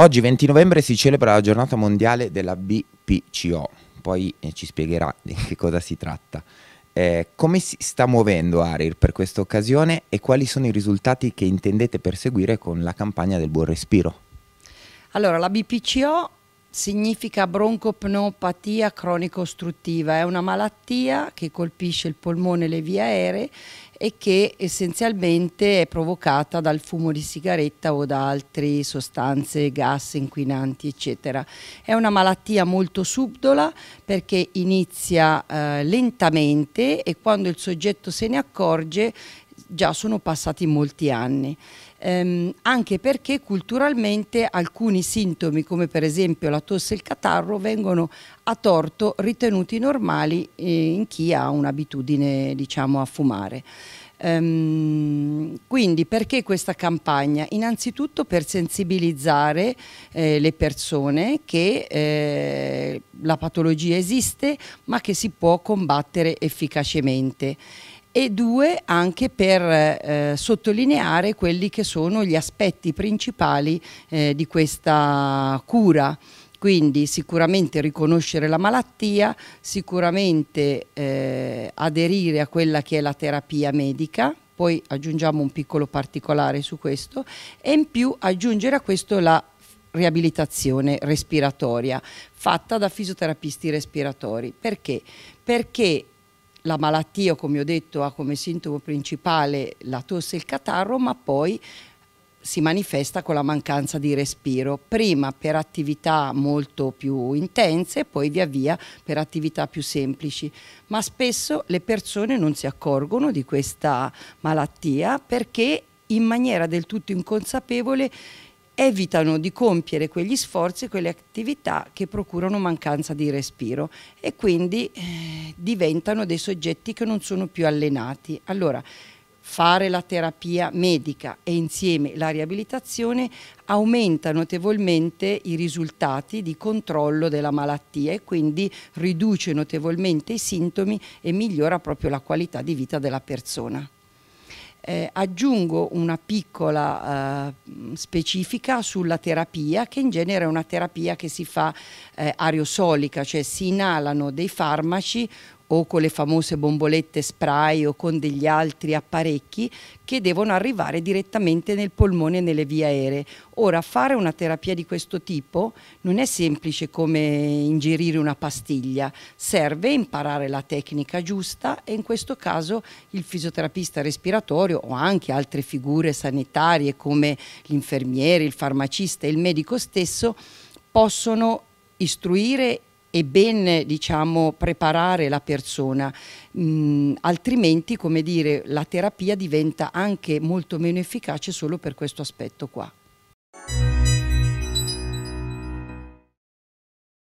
Oggi 20 novembre si celebra la giornata mondiale della BPCO, poi eh, ci spiegherà di che cosa si tratta. Eh, come si sta muovendo Arir per questa occasione e quali sono i risultati che intendete perseguire con la campagna del buon respiro? Allora, la BPCO significa broncopneopatia cronico-ostruttiva, è una malattia che colpisce il polmone e le vie aeree e che essenzialmente è provocata dal fumo di sigaretta o da altre sostanze, gas, inquinanti, eccetera. È una malattia molto subdola perché inizia eh, lentamente e quando il soggetto se ne accorge già sono passati molti anni ehm, anche perché culturalmente alcuni sintomi come per esempio la tosse e il catarro vengono a torto ritenuti normali eh, in chi ha un'abitudine diciamo, a fumare. Um, quindi perché questa campagna? Innanzitutto per sensibilizzare eh, le persone che eh, la patologia esiste ma che si può combattere efficacemente e due anche per eh, sottolineare quelli che sono gli aspetti principali eh, di questa cura. Quindi sicuramente riconoscere la malattia, sicuramente eh, aderire a quella che è la terapia medica, poi aggiungiamo un piccolo particolare su questo, e in più aggiungere a questo la riabilitazione respiratoria fatta da fisioterapisti respiratori. Perché? Perché la malattia, come ho detto, ha come sintomo principale la tosse e il catarro, ma poi si manifesta con la mancanza di respiro, prima per attività molto più intense, poi via via per attività più semplici. Ma spesso le persone non si accorgono di questa malattia perché in maniera del tutto inconsapevole evitano di compiere quegli sforzi e quelle attività che procurano mancanza di respiro e quindi eh, diventano dei soggetti che non sono più allenati. Allora, fare la terapia medica e insieme la riabilitazione aumenta notevolmente i risultati di controllo della malattia e quindi riduce notevolmente i sintomi e migliora proprio la qualità di vita della persona. Eh, aggiungo una piccola eh, specifica sulla terapia che in genere è una terapia che si fa eh, aerosolica, cioè si inalano dei farmaci o con le famose bombolette spray o con degli altri apparecchi che devono arrivare direttamente nel polmone e nelle vie aeree. Ora, fare una terapia di questo tipo non è semplice come ingerire una pastiglia, serve imparare la tecnica giusta e in questo caso il fisioterapista respiratorio o anche altre figure sanitarie come l'infermiere, il farmacista e il medico stesso possono istruire e ben diciamo, preparare la persona, mm, altrimenti come dire, la terapia diventa anche molto meno efficace solo per questo aspetto qua.